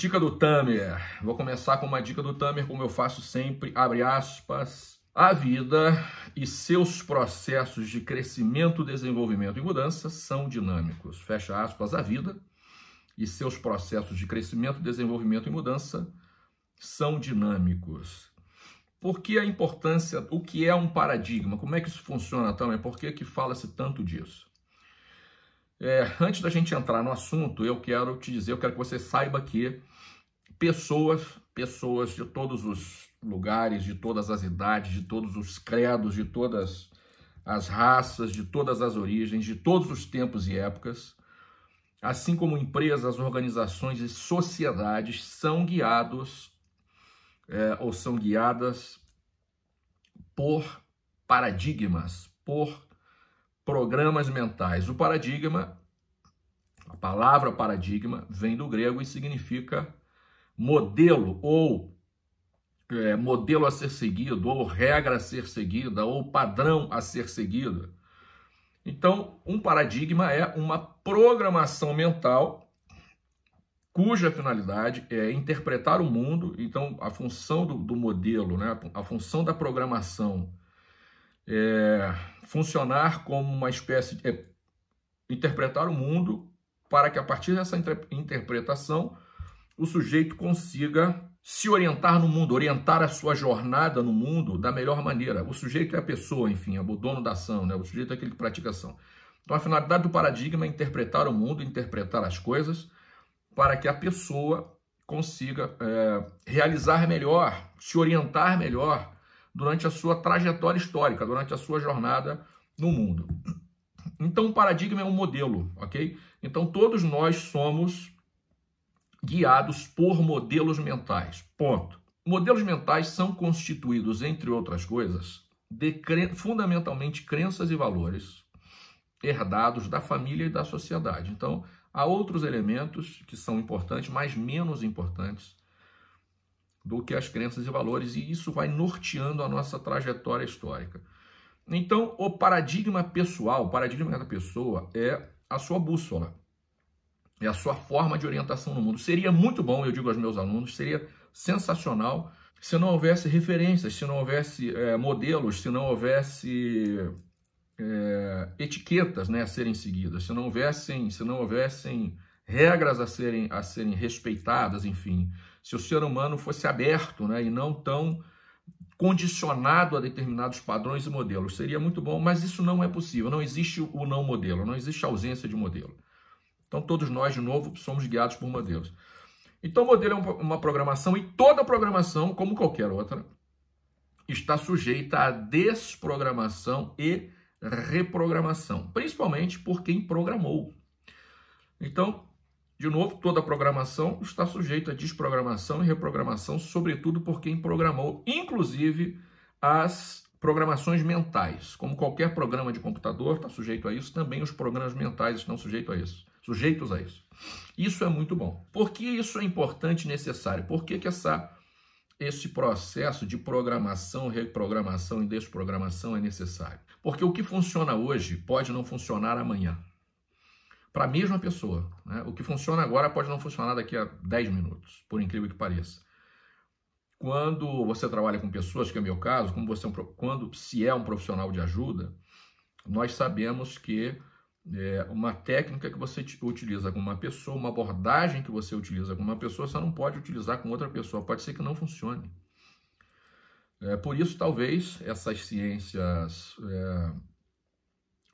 Dica do Tamer. Vou começar com uma dica do Tamer, como eu faço sempre, abre aspas. A vida e seus processos de crescimento, desenvolvimento e mudança são dinâmicos. Fecha aspas. A vida e seus processos de crescimento, desenvolvimento e mudança são dinâmicos. Por que a importância, o que é um paradigma? Como é que isso funciona, Tamer? Por que, que fala-se tanto disso? É, antes da gente entrar no assunto, eu quero te dizer, eu quero que você saiba que pessoas, pessoas de todos os lugares, de todas as idades, de todos os credos, de todas as raças, de todas as origens, de todos os tempos e épocas, assim como empresas, organizações e sociedades são guiados é, ou são guiadas por paradigmas, por programas mentais. O paradigma, a palavra paradigma, vem do grego e significa modelo ou é, modelo a ser seguido, ou regra a ser seguida, ou padrão a ser seguido. Então, um paradigma é uma programação mental cuja finalidade é interpretar o mundo. Então, a função do, do modelo, né, a função da programação é funcionar como uma espécie de é, interpretar o mundo para que a partir dessa interpretação o sujeito consiga se orientar no mundo, orientar a sua jornada no mundo da melhor maneira. O sujeito é a pessoa, enfim, é o dono da ação, né? o sujeito é aquele que pratica ação. Então, a finalidade do paradigma é interpretar o mundo, interpretar as coisas, para que a pessoa consiga é, realizar melhor, se orientar melhor durante a sua trajetória histórica, durante a sua jornada no mundo. Então, o paradigma é um modelo, ok? Então, todos nós somos guiados por modelos mentais. Ponto. Modelos mentais são constituídos, entre outras coisas, de cre... fundamentalmente crenças e valores herdados da família e da sociedade. Então, há outros elementos que são importantes, mas menos importantes do que as crenças e valores, e isso vai norteando a nossa trajetória histórica. Então, o paradigma pessoal, o paradigma da pessoa é a sua bússola é a sua forma de orientação no mundo. Seria muito bom, eu digo aos meus alunos, seria sensacional se não houvesse referências, se não houvesse é, modelos, se não houvesse é, etiquetas né, a serem seguidas, se não houvessem, se não houvessem regras a serem, a serem respeitadas, enfim, se o ser humano fosse aberto né, e não tão condicionado a determinados padrões e modelos. Seria muito bom, mas isso não é possível. Não existe o não modelo, não existe ausência de modelo. Então todos nós, de novo, somos guiados por modelos. Então o modelo é uma programação e toda programação, como qualquer outra, está sujeita à desprogramação e reprogramação, principalmente por quem programou. Então, de novo, toda programação está sujeita a desprogramação e reprogramação, sobretudo por quem programou, inclusive as programações mentais. Como qualquer programa de computador está sujeito a isso, também os programas mentais estão sujeitos a isso sujeitos a isso. Isso é muito bom. Por que isso é importante e necessário? Por que, que essa, esse processo de programação, reprogramação e desprogramação é necessário? Porque o que funciona hoje pode não funcionar amanhã. Para a mesma pessoa. Né? O que funciona agora pode não funcionar daqui a 10 minutos, por incrível que pareça quando você trabalha com pessoas, que é o meu caso, como você é quando se é um profissional de ajuda, nós sabemos que é, uma técnica que você utiliza com uma pessoa, uma abordagem que você utiliza com uma pessoa, você não pode utilizar com outra pessoa. Pode ser que não funcione. É, por isso, talvez, essas ciências é,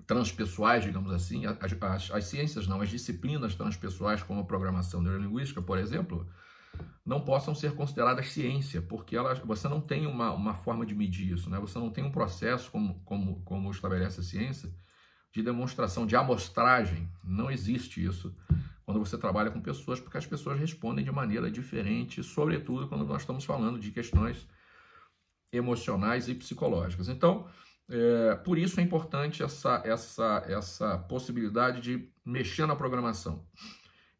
transpessoais, digamos assim, as, as, as, ciências não, as disciplinas transpessoais, como a programação neurolinguística, por exemplo, não possam ser consideradas ciência, porque elas, você não tem uma, uma forma de medir isso, né? você não tem um processo como, como, como estabelece a ciência, de demonstração, de amostragem. Não existe isso quando você trabalha com pessoas, porque as pessoas respondem de maneira diferente, sobretudo quando nós estamos falando de questões emocionais e psicológicas. Então, é, por isso é importante essa, essa, essa possibilidade de mexer na programação.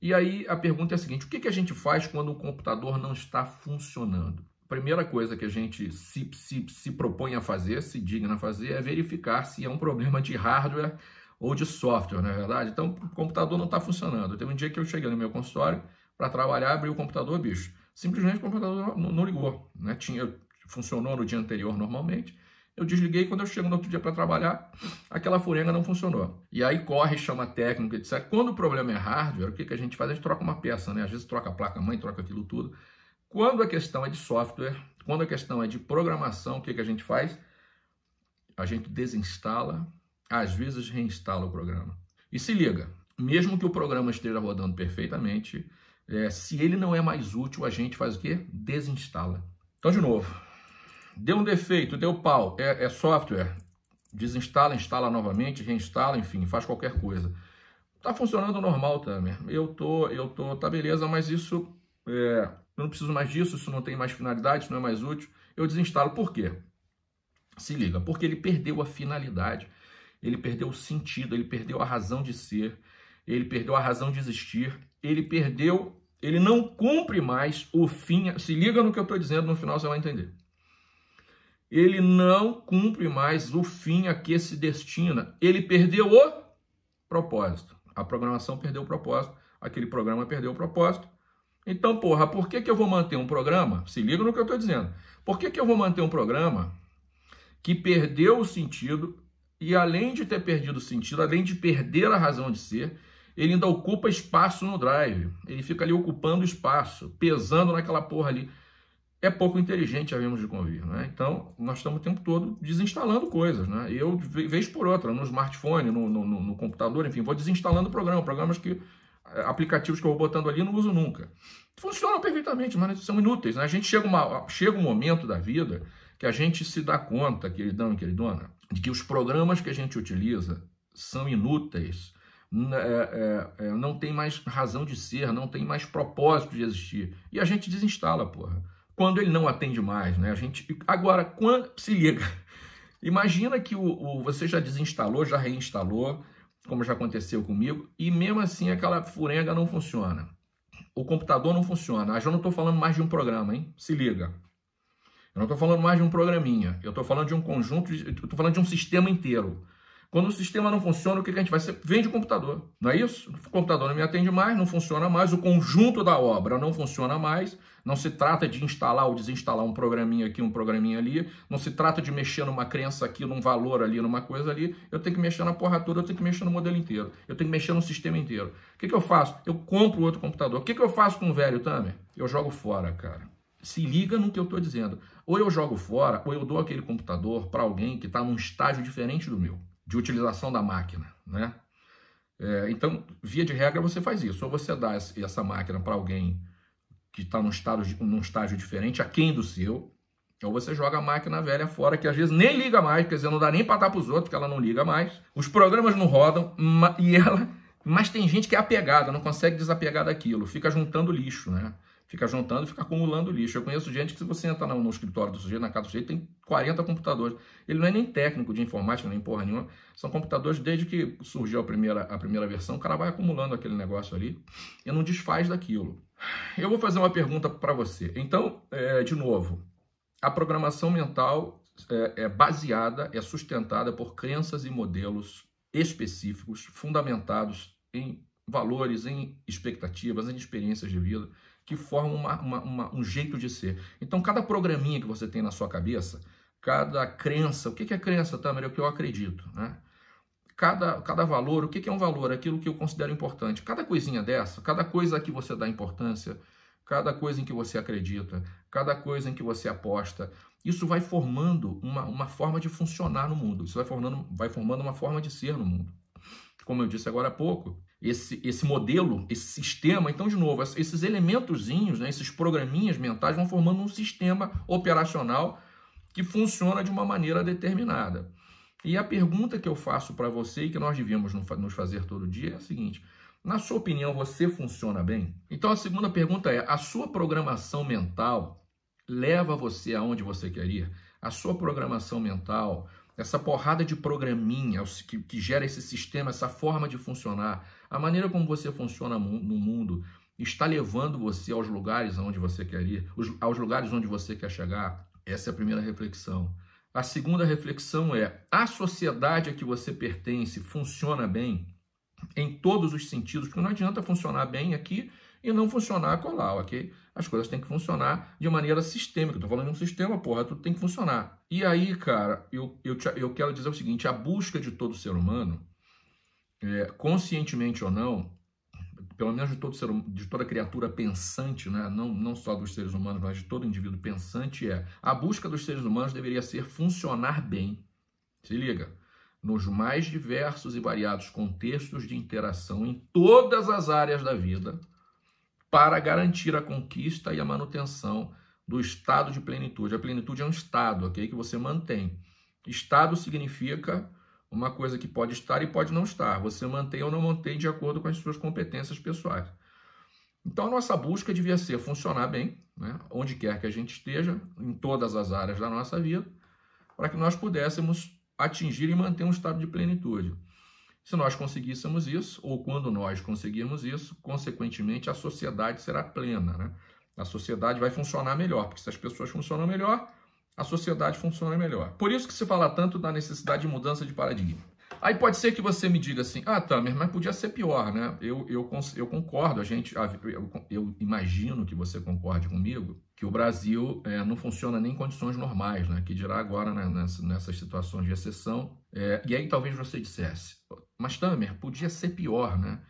E aí a pergunta é a seguinte: o que, que a gente faz quando o computador não está funcionando? primeira coisa que a gente se, se, se propõe a fazer, se digna a fazer, é verificar se é um problema de hardware ou de software, na é verdade? Então, o computador não está funcionando. Teve um dia que eu cheguei no meu consultório para trabalhar, abri o computador, bicho. Simplesmente o computador não, não ligou. Né? Tinha, funcionou no dia anterior normalmente. Eu desliguei quando eu chego no outro dia para trabalhar, aquela furenga não funcionou. E aí corre, chama técnico, etc. Quando o problema é hardware, o que, que a gente faz? A gente troca uma peça, né? Às vezes troca a placa-mãe, troca aquilo tudo. Quando a questão é de software, quando a questão é de programação, o que, que a gente faz? A gente desinstala, às vezes reinstala o programa. E se liga, mesmo que o programa esteja rodando perfeitamente, é, se ele não é mais útil, a gente faz o quê? Desinstala. Então, de novo, deu um defeito, deu pau, é, é software, desinstala, instala novamente, reinstala, enfim, faz qualquer coisa. Tá funcionando normal, Tamer. Eu tô, eu tô, tá beleza, mas isso é, eu não preciso mais disso, isso não tem mais finalidade, isso não é mais útil, eu desinstalo. Por quê? Se liga, porque ele perdeu a finalidade, ele perdeu o sentido, ele perdeu a razão de ser, ele perdeu a razão de existir, ele perdeu, ele não cumpre mais o fim. Se liga no que eu estou dizendo, no final você vai entender. Ele não cumpre mais o fim a que se destina. Ele perdeu o propósito. A programação perdeu o propósito, aquele programa perdeu o propósito então, porra, por que, que eu vou manter um programa? Se liga no que eu estou dizendo. Por que, que eu vou manter um programa que perdeu o sentido e, além de ter perdido o sentido, além de perder a razão de ser, ele ainda ocupa espaço no drive. Ele fica ali ocupando espaço, pesando naquela porra ali. É pouco inteligente, havemos de convir. Né? Então, nós estamos o tempo todo desinstalando coisas. Né? Eu, vez por outra, no smartphone, no, no, no computador, enfim, vou desinstalando programas, programas que aplicativos que eu vou botando ali, não uso nunca. Funcionam perfeitamente, mas são inúteis. Né? A gente chega, uma, chega um momento da vida que a gente se dá conta, queridão e queridona, de que os programas que a gente utiliza são inúteis, é, é, é, não tem mais razão de ser, não tem mais propósito de existir. E a gente desinstala, porra. Quando ele não atende mais, né? A gente. Agora, quando. Se liga. Imagina que o, o você já desinstalou, já reinstalou, como já aconteceu comigo, e mesmo assim aquela furenga não funciona. O computador não funciona. Ah, já não estou falando mais de um programa, hein? Se liga. Eu não estou falando mais de um programinha. Eu estou falando de um conjunto, eu estou falando de um sistema inteiro. Quando o sistema não funciona, o que, a gente vai fazer? Vende o computador, não é isso? O computador não me atende mais, não funciona mais, o conjunto da obra não funciona mais, não se trata de instalar ou desinstalar um programinha aqui, um programinha ali, não se trata de mexer numa crença aqui, num valor ali, numa coisa ali, eu tenho que mexer na porra toda, eu tenho que mexer no modelo inteiro, eu tenho que mexer no sistema inteiro. O que, que eu faço? Eu compro outro computador. O que, que eu faço com o velho Tamer? Eu jogo fora, cara. Se liga no que eu estou dizendo. Ou eu jogo fora, ou eu dou aquele computador para alguém que está num estágio diferente do meu de utilização da máquina, né? É, então, via de regra, você faz isso. Ou você dá essa máquina para alguém que está num, num estágio diferente, aquém do seu, ou você joga a máquina velha fora, que às vezes nem liga mais, quer dizer, não dá nem para dar para os outros, que ela não liga mais. Os programas não rodam, e ela... Mas tem gente que é apegada, não consegue desapegar daquilo, fica juntando lixo, né? fica juntando, fica acumulando lixo. Eu conheço gente que se você entrar no escritório do sujeito, na casa do sujeito, tem 40 computadores. Ele não é nem técnico de informática, nem porra nenhuma. São computadores, desde que surgiu a primeira, a primeira versão, o cara vai acumulando aquele negócio ali e não desfaz daquilo. Eu vou fazer uma pergunta para você. Então, é, de novo, a programação mental é, é baseada, é sustentada por crenças e modelos específicos, fundamentados em valores, em expectativas, em experiências de vida que formam uma, uma, uma, um jeito de ser. Então, cada programinha que você tem na sua cabeça, cada crença, o que é crença, Tamer? é o que eu acredito, né? Cada, cada valor, o que é um valor? Aquilo que eu considero importante. Cada coisinha dessa, cada coisa que você dá importância, cada coisa em que você acredita, cada coisa em que você aposta, isso vai formando uma, uma forma de funcionar no mundo, isso vai formando, vai formando uma forma de ser no mundo. Como eu disse agora há pouco, esse, esse modelo, esse sistema. Então, de novo, esses elementozinhos, né, esses programinhas mentais vão formando um sistema operacional que funciona de uma maneira determinada. E a pergunta que eu faço para você e que nós devíamos nos fazer todo dia é a seguinte: na sua opinião, você funciona bem? Então, a segunda pergunta é: a sua programação mental leva você aonde você quer ir? A sua programação mental essa porrada de programinha que, que, gera esse sistema, essa forma de funcionar, a maneira como você funciona no mundo está levando você aos lugares onde você quer ir, aos lugares onde você quer chegar? Essa é a primeira reflexão. A segunda reflexão é: a sociedade a que você pertence funciona bem em todos os sentidos? Porque não adianta funcionar bem aqui e não funcionar colar, ok? As coisas têm que funcionar de maneira sistêmica. Estou falando de um sistema, porra, tudo tem que funcionar. E aí, cara, eu, eu, te, eu quero dizer o seguinte: a busca de todo ser humano é, conscientemente ou não, pelo menos de todo ser, hum, de toda criatura pensante, né? não, não só dos seres humanos, mas de todo indivíduo pensante, é a busca dos seres humanos deveria ser funcionar bem. Se liga, nos mais diversos e variados contextos de interação em todas as áreas da vida, para garantir a conquista e a manutenção do estado de plenitude. A plenitude é um estado, ok, que você mantém. Estado significa uma coisa que pode estar e pode não estar. Você mantém ou não mantém de acordo com as suas competências pessoais. Então, a nossa busca devia ser funcionar bem, né? onde quer que a gente esteja, em todas as áreas da nossa vida, para que nós pudéssemos atingir e manter um estado de plenitude. Se nós conseguíssemos isso, ou quando nós conseguirmos isso, consequentemente a sociedade será plena. Né? A sociedade vai funcionar melhor, porque se as pessoas funcionam melhor, a sociedade funciona melhor. Por isso que se fala tanto da necessidade de mudança de paradigma. Aí pode ser que você me diga assim, ah, Tamer, mas podia ser pior, né? Eu, eu, eu concordo, a gente, eu, eu imagino que você concorde comigo, que o Brasil é, não funciona nem em condições normais, né? Que dirá agora né, nessas, nessas, situações de exceção. É, e aí talvez você dissesse, mas Tamer, podia ser pior, né?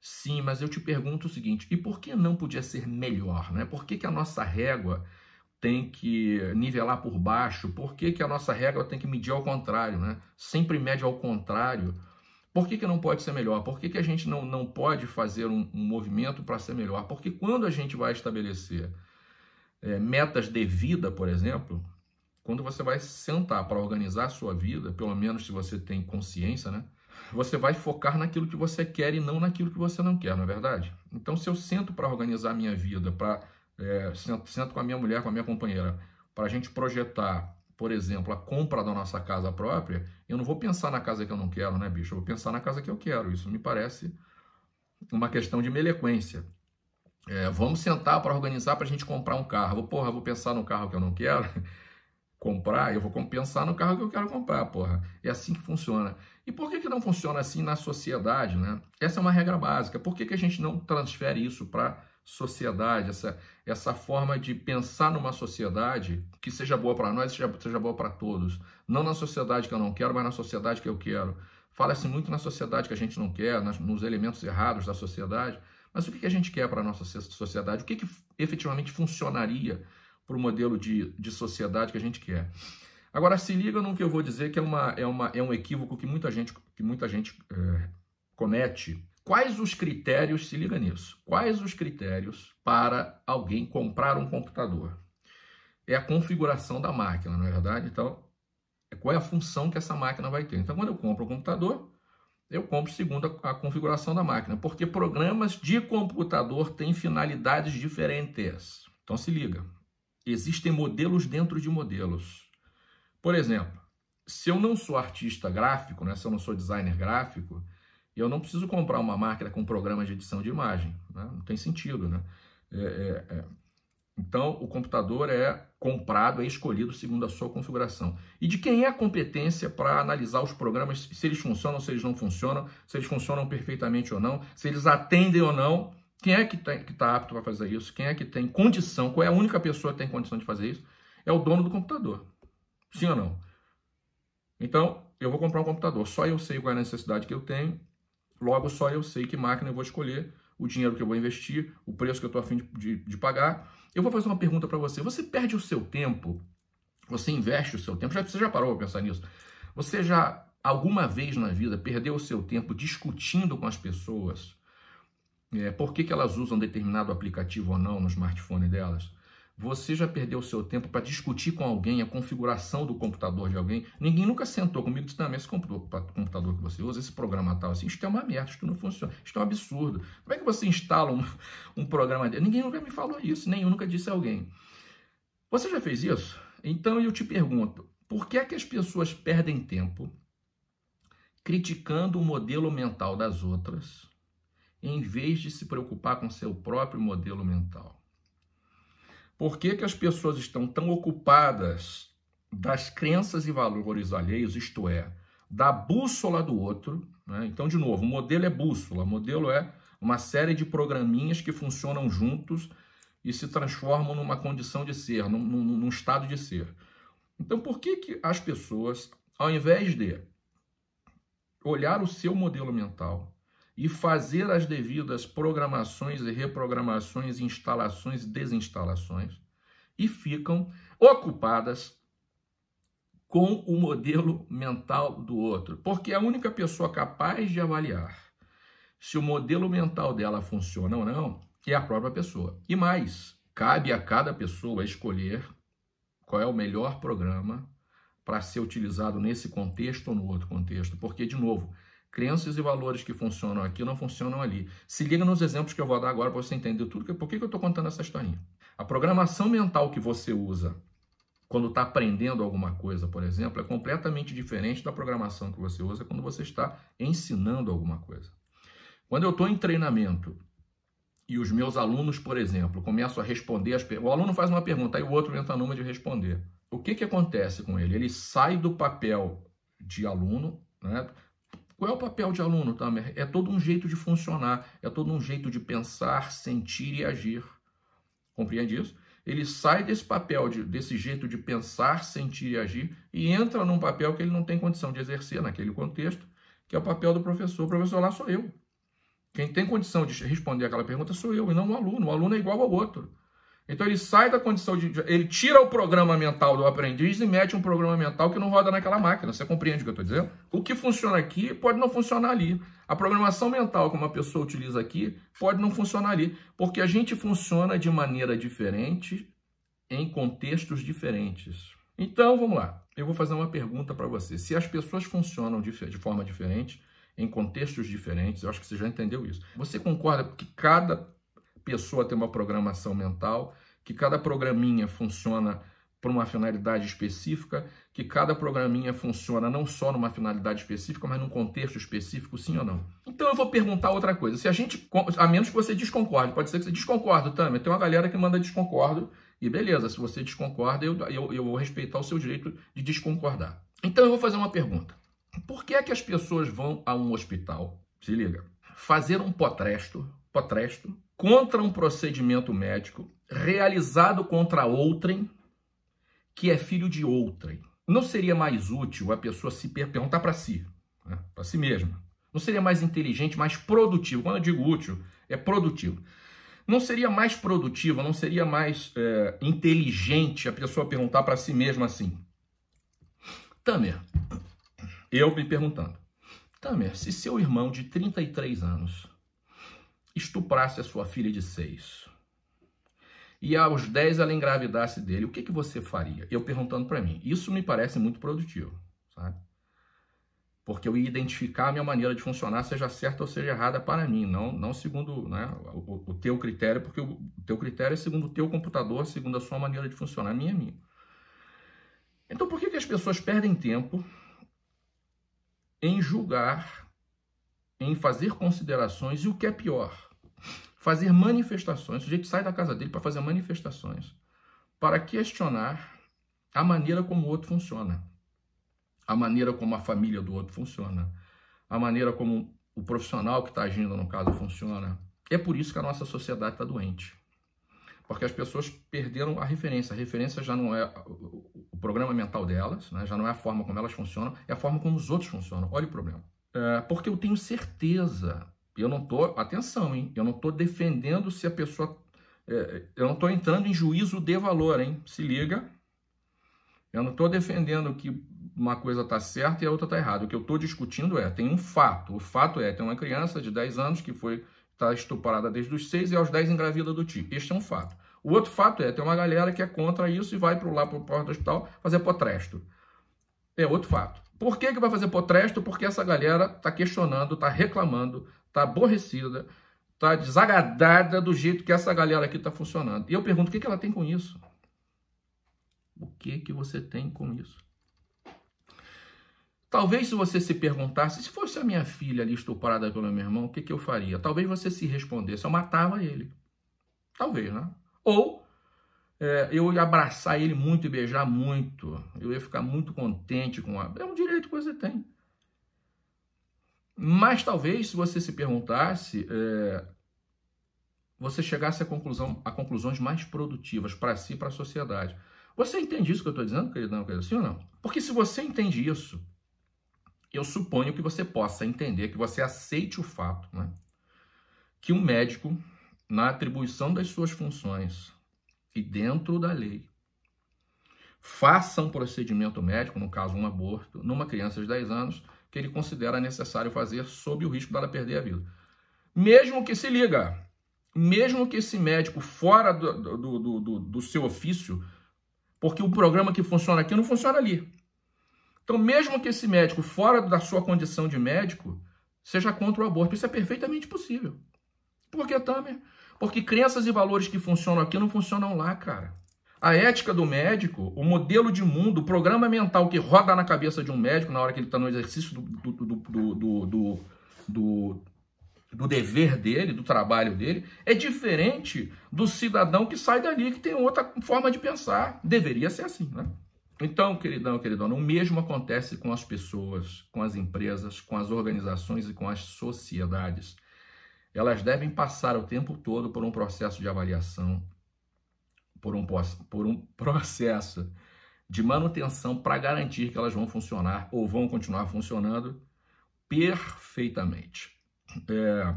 Sim, mas eu te pergunto o seguinte, e por que não podia ser melhor, né? Por que, que a nossa régua tem que nivelar por baixo, por que, que a nossa regra tem que medir ao contrário, né? Sempre mede ao contrário. Por que, que não pode ser melhor? Por que, que a gente não, não pode fazer um, um movimento para ser melhor? Porque quando a gente vai estabelecer é, metas de vida, por exemplo, quando você vai sentar para organizar a sua vida, pelo menos se você tem consciência, né? Você vai focar naquilo que você quer e não naquilo que você não quer, não é verdade? Então, se eu sento para organizar a minha vida, para é, sento, sento com a minha mulher, com a minha companheira, para a gente projetar, por exemplo, a compra da nossa casa própria, eu não vou pensar na casa que eu não quero, né, bicho? Eu vou pensar na casa que eu quero. Isso me parece uma questão de melequência. É, vamos sentar para organizar para a gente comprar um carro. Vou, porra, vou pensar no carro que eu não quero comprar, eu vou compensar no carro que eu quero comprar, porra. É assim que funciona. E por que, que não funciona assim na sociedade, né? Essa é uma regra básica. Por que, que a gente não transfere isso para sociedade, essa, essa forma de pensar numa sociedade que seja boa para nós, seja, seja boa para todos. Não na sociedade que eu não quero, mas na sociedade que eu quero. Fala-se muito na sociedade que a gente não quer, nas, nos elementos errados da sociedade, mas o que a gente quer para a nossa sociedade? O que, que efetivamente funcionaria para o modelo de, de sociedade que a gente quer? Agora, se liga no que eu vou dizer, que é, uma, é, uma, é um equívoco que muita gente, que muita gente é, comete, Quais os critérios, se liga nisso, quais os critérios para alguém comprar um computador? É a configuração da máquina, não é verdade? Então, é qual é a função que essa máquina vai ter? Então, quando eu compro um computador, eu compro segundo a, a configuração da máquina, porque programas de computador têm finalidades diferentes. Então, se liga, existem modelos dentro de modelos. Por exemplo, se eu não sou artista gráfico, né, se eu não sou designer gráfico, e eu não preciso comprar uma máquina com programa de edição de imagem. Né? Não tem sentido, né? É, é, é. Então, o computador é comprado, é escolhido segundo a sua configuração. E de quem é a competência para analisar os programas, se eles funcionam, se eles não funcionam, se eles funcionam perfeitamente ou não, se eles atendem ou não? Quem é que está apto para fazer isso? Quem é que tem condição? Qual é a única pessoa que tem condição de fazer isso? É o dono do computador. Sim ou não? Então, eu vou comprar um computador. Só eu sei qual é a necessidade que eu tenho Logo, só eu sei que máquina eu vou escolher, o dinheiro que eu vou investir, o preço que eu estou afim de, de, de pagar. Eu vou fazer uma pergunta para você. Você perde o seu tempo? Você investe o seu tempo? Já, você já parou para pensar nisso? Você já, alguma vez na vida, perdeu o seu tempo discutindo com as pessoas é, por que, que elas usam determinado aplicativo ou não no smartphone delas? Você já perdeu o seu tempo para discutir com alguém a configuração do computador de alguém? Ninguém nunca sentou comigo e disse: Não, esse computador que você usa, esse programa tal, assim, isso é uma merda, isso não funciona, isso é um absurdo. Como é que você instala um, um programa dele? Ninguém nunca me falou isso, nenhum nunca disse a alguém. Você já fez isso? Então eu te pergunto: por que é que as pessoas perdem tempo criticando o modelo mental das outras, em vez de se preocupar com seu próprio modelo mental? Por que, que as pessoas estão tão ocupadas das crenças e valores alheios, isto é, da bússola do outro? Né? Então, de novo, o modelo é bússola, o modelo é uma série de programinhas que funcionam juntos e se transformam numa condição de ser, num, num, num estado de ser. Então, por que, que as pessoas, ao invés de olhar o seu modelo mental, e fazer as devidas programações e reprogramações, instalações e desinstalações, e ficam ocupadas com o modelo mental do outro, porque a única pessoa capaz de avaliar se o modelo mental dela funciona ou não é a própria pessoa. E mais, cabe a cada pessoa escolher qual é o melhor programa para ser utilizado nesse contexto ou no outro contexto, porque de novo, Crenças e valores que funcionam aqui não funcionam ali. Se liga nos exemplos que eu vou dar agora para você entender tudo. Que, por que, que eu estou contando essa historinha? A programação mental que você usa quando está aprendendo alguma coisa, por exemplo, é completamente diferente da programação que você usa quando você está ensinando alguma coisa. Quando eu estou em treinamento e os meus alunos, por exemplo, começam a responder as perguntas, o aluno faz uma pergunta e o outro entra numa de responder. O que, que acontece com ele? Ele sai do papel de aluno, né? Qual é o papel de aluno, Tamer? É todo um jeito de funcionar, é todo um jeito de pensar, sentir e agir. Compreende isso? Ele sai desse papel, de, desse jeito de pensar, sentir e agir, e entra num papel que ele não tem condição de exercer naquele contexto, que é o papel do professor. O professor lá sou eu. Quem tem condição de responder aquela pergunta sou eu, e não o aluno. O aluno é igual ao outro. Então ele sai da condição de. Ele tira o programa mental do aprendiz e mete um programa mental que não roda naquela máquina. Você compreende o que eu estou dizendo? O que funciona aqui pode não funcionar ali. A programação mental que uma pessoa utiliza aqui pode não funcionar ali. Porque a gente funciona de maneira diferente em contextos diferentes. Então vamos lá. Eu vou fazer uma pergunta para você. Se as pessoas funcionam de, de forma diferente, em contextos diferentes, eu acho que você já entendeu isso. Você concorda que cada pessoa tem uma programação mental que cada programinha funciona para uma finalidade específica, que cada programinha funciona não só numa finalidade específica, mas num contexto específico, sim ou não. Então eu vou perguntar outra coisa. Se a gente, a menos que você desconcorde, pode ser que você desconcordo também. Tem uma galera que manda desconcordo e beleza, se você desconcorda, eu, eu, eu vou respeitar o seu direito de desconcordar. Então eu vou fazer uma pergunta. Por que é que as pessoas vão a um hospital, se liga, fazer um potresto, potresto contra um procedimento médico realizado contra outrem que é filho de outrem. Não seria mais útil a pessoa se perguntar para si, né? para si mesma? Não seria mais inteligente, mais produtivo? Quando eu digo útil, é produtivo. Não seria mais produtivo, não seria mais é, inteligente a pessoa perguntar para si mesma assim? Tamer, eu me perguntando, Tamer, se seu irmão de 33 anos estuprasse a sua filha de 6, e aos 10 ela engravidasse dele, o que, que você faria? Eu perguntando para mim. Isso me parece muito produtivo, sabe? Porque eu ia identificar a minha maneira de funcionar, seja certa ou seja errada para mim, não, não segundo né, o, o, teu critério, porque o, teu critério é segundo o teu computador, segundo a sua maneira de funcionar, a minha é minha. Então por que, que as pessoas perdem tempo em julgar, em fazer considerações e o que é pior? fazer manifestações. O sujeito sai da casa dele para fazer manifestações, para questionar a maneira como o outro funciona, a maneira como a família do outro funciona, a maneira como o profissional que está agindo no caso funciona. É por isso que a nossa sociedade está doente. Porque as pessoas perderam a referência. A referência já não é o programa mental delas, né? já não é a forma como elas funcionam, é a forma como os outros funcionam. Olha o problema. É, porque eu tenho certeza eu não tô, atenção, hein? Eu não tô defendendo se a pessoa é, eu não tô entrando em juízo de valor, hein? Se liga. Eu não tô defendendo que uma coisa tá certa e a outra tá errada. O que eu tô discutindo é, tem um fato. O fato é, tem uma criança de 10 anos que foi tá estuprada desde os 6 e aos 10 engravida do tipo. Este é um fato. O outro fato é, tem uma galera que é contra isso e vai pro lá pro porta do hospital fazer potresto. É outro fato. Por que, que vai fazer potresto? Porque essa galera tá questionando, tá reclamando, tá aborrecida, tá desagradada do jeito que essa galera aqui tá funcionando. E eu pergunto, o que, que ela tem com isso? O que, que você tem com isso? Talvez se você se perguntasse, se fosse a minha filha ali estuprada pelo meu irmão, o que, que eu faria? Talvez você se respondesse, eu matava ele. Talvez, né? Ou é, eu ia abraçar ele muito e beijar muito. Eu ia ficar muito contente com ela. É um direito que você tem. Mas talvez, se você se perguntasse, é, você chegasse a, conclusão, a conclusões mais produtivas para si e para a sociedade. Você entende isso que eu estou dizendo, querido? Não, querido, sim ou não? Porque se você entende isso, eu suponho que você possa entender, que você aceite o fato, né? Que um médico, na atribuição das suas funções e dentro da lei, faça um procedimento médico, no caso um aborto, numa criança de 10 anos, que ele considera necessário fazer sob o risco dela perder a vida. Mesmo que se liga, mesmo que esse médico fora do, do, do, do, seu ofício, porque o programa que funciona aqui não funciona ali. Então, mesmo que esse médico fora da sua condição de médico seja contra o aborto, isso é perfeitamente possível. Por que, também? Porque crenças e valores que funcionam aqui não funcionam lá, cara. A ética do médico, o modelo de mundo, o programa mental que roda na cabeça de um médico na hora que ele está no exercício do, do, do, do, do dever dele, do trabalho dele, é diferente do cidadão que sai dali, que tem outra forma de pensar. Deveria ser assim, né? Então, queridão, queridona, o mesmo acontece com as pessoas, com as empresas, com as organizações e com as sociedades. Elas devem passar o tempo todo por um processo de avaliação, por um, por um processo de manutenção para garantir que elas vão funcionar ou vão continuar funcionando perfeitamente. É...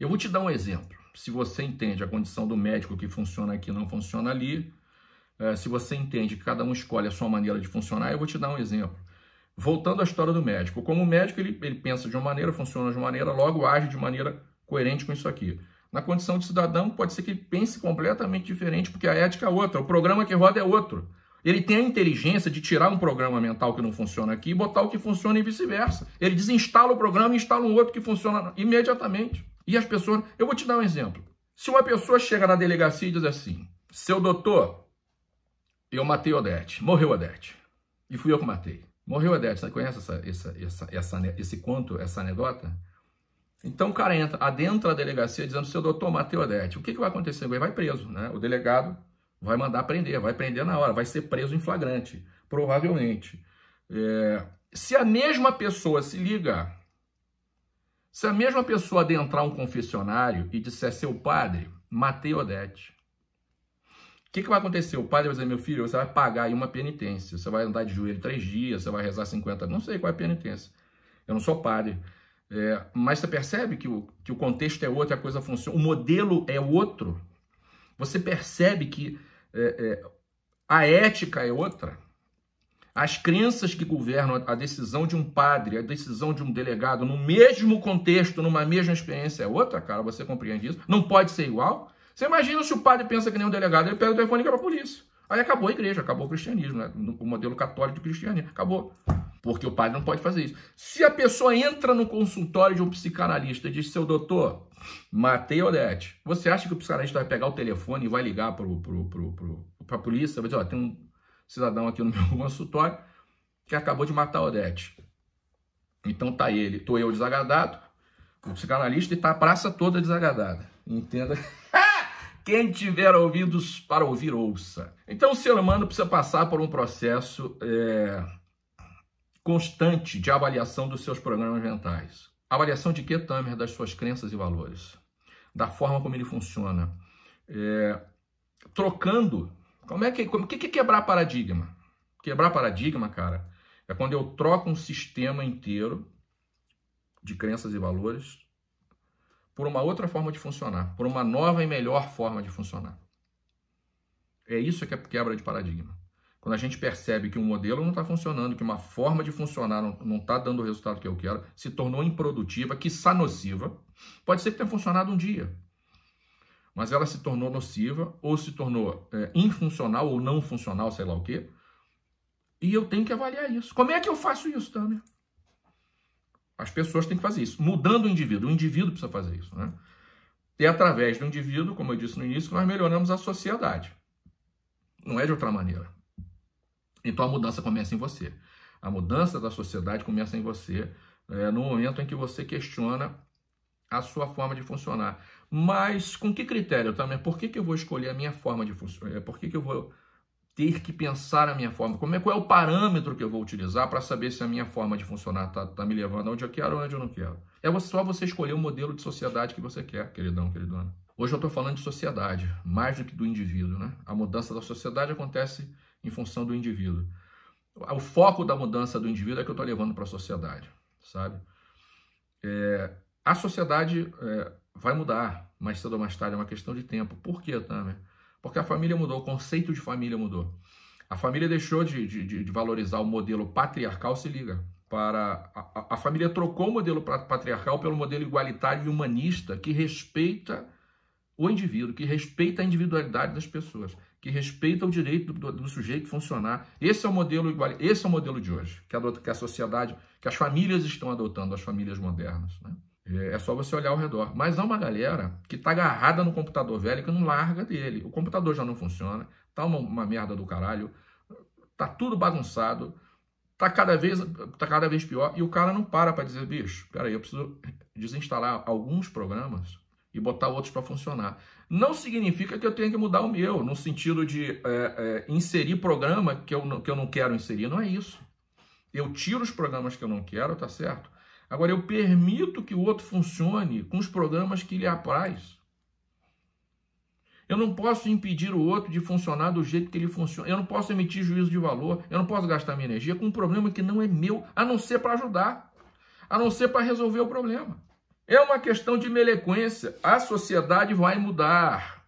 Eu vou te dar um exemplo. Se você entende a condição do médico que funciona aqui não funciona ali, é, se você entende que cada um escolhe a sua maneira de funcionar, eu vou te dar um exemplo. Voltando à história do médico. Como médico, ele, ele pensa de uma maneira, funciona de uma maneira, logo age de maneira coerente com isso aqui na condição de cidadão, pode ser que ele pense completamente diferente, porque a ética é outra, o programa que roda é outro. Ele tem a inteligência de tirar um programa mental que não funciona aqui e botar o que funciona e vice-versa. Ele desinstala o programa e instala um outro que funciona imediatamente. E as pessoas. Eu vou te dar um exemplo. Se uma pessoa chega na delegacia e diz assim: seu doutor, eu matei Odete, morreu Odete. E fui eu que matei. Morreu Odete. Você conhece essa, essa, essa, esse conto, essa anedota? Então o cara entra, adentra a delegacia dizendo, seu doutor Mateo Odete, o que, que vai acontecer? Ele vai preso, né? O delegado vai mandar prender, vai prender na hora, vai ser preso em flagrante, provavelmente. É, se a mesma pessoa se liga, se a mesma pessoa adentrar um confessionário e disser seu padre, Mateo Odete, o que, que vai acontecer? O padre vai dizer, meu filho, você vai pagar aí uma penitência, você vai andar de joelho três dias, você vai rezar 50, não sei qual é a penitência, eu não sou padre, é, mas você percebe que o, que o contexto é outro, a coisa funciona, o modelo é outro. Você percebe que é, é, a ética é outra. As crenças que governam a decisão de um padre, a decisão de um delegado, no mesmo contexto, numa mesma experiência, é outra, cara. Você compreende isso? Não pode ser igual. Você imagina se o padre pensa que nem um delegado, ele pega o telefone e liga para a polícia. Aí acabou a igreja, acabou o cristianismo, né? o modelo católico de cristianismo, acabou. Porque o padre não pode fazer isso. Se a pessoa entra no consultório de um psicanalista e diz, seu doutor, matei Odete, você acha que o psicanalista vai pegar o telefone e vai ligar para pro, pro, pro, a polícia? Vai dizer, ó, tem um cidadão aqui no meu consultório que acabou de matar Odete. Então tá ele, tô eu desagradado, o psicanalista e tá a praça toda desagradada. Entenda quem tiver ouvidos para ouvir, ouça. Então, o ser humano precisa passar por um processo é, constante de avaliação dos seus programas mentais. Avaliação de que, Tamer? Das suas crenças e valores. Da forma como ele funciona. É, trocando. Como é que, como, que, que é quebrar paradigma? Quebrar paradigma, cara, é quando eu troco um sistema inteiro de crenças e valores por uma outra forma de funcionar, por uma nova e melhor forma de funcionar. É isso que é quebra de paradigma. Quando a gente percebe que um modelo não está funcionando, que uma forma de funcionar não está dando o resultado que eu quero, se tornou improdutiva, quiçá nociva, pode ser que tenha funcionado um dia, mas ela se tornou nociva ou se tornou é, infuncional ou não funcional, sei lá o quê, e eu tenho que avaliar isso. Como é que eu faço isso, Tamer? As pessoas têm que fazer isso, mudando o indivíduo. O indivíduo precisa fazer isso, né? E através do indivíduo, como eu disse no início, nós melhoramos a sociedade. Não é de outra maneira. Então a mudança começa em você. A mudança da sociedade começa em você é, no momento em que você questiona a sua forma de funcionar. Mas com que critério também? Por que, que eu vou escolher a minha forma de funcionar? É, por que, que eu vou ter que pensar a minha forma, como é, qual é o parâmetro que eu vou utilizar para saber se a minha forma de funcionar está tá me levando aonde eu quero ou onde eu não quero. É só você escolher o modelo de sociedade que você quer, queridão, queridona. Hoje eu estou falando de sociedade, mais do que do indivíduo. Né? A mudança da sociedade acontece em função do indivíduo. O foco da mudança do indivíduo é que eu estou levando para a sociedade, sabe? É, a sociedade é, vai mudar mais cedo ou mais tarde, é uma questão de tempo. Por quê, Tamer? né? Porque a família mudou, o conceito de família mudou. A família deixou de, de, de valorizar o modelo patriarcal, se liga. Para a, a família trocou o modelo patriarcal pelo modelo igualitário e humanista que respeita o indivíduo, que respeita a individualidade das pessoas, que respeita o direito do, do, sujeito funcionar. Esse é o modelo igual, esse é o modelo de hoje que a, que a sociedade, que as famílias estão adotando, as famílias modernas. Né? É, é só você olhar ao redor. Mas há uma galera que está agarrada no computador velho e que não larga dele. O computador já não funciona, tá uma, uma, merda do caralho, tá tudo bagunçado, tá cada vez, tá cada vez pior e o cara não para para dizer, bicho, peraí, eu preciso desinstalar alguns programas e botar outros para funcionar. Não significa que eu tenha que mudar o meu, no sentido de é, é, inserir programa que eu, que eu não quero inserir, não é isso. Eu tiro os programas que eu não quero, tá certo? Agora, eu permito que o outro funcione com os programas que lhe apraz. Eu não posso impedir o outro de funcionar do jeito que ele funciona. Eu não posso emitir juízo de valor. Eu não posso gastar minha energia com um problema que não é meu, a não ser para ajudar, a não ser para resolver o problema. É uma questão de melequência. A sociedade vai mudar.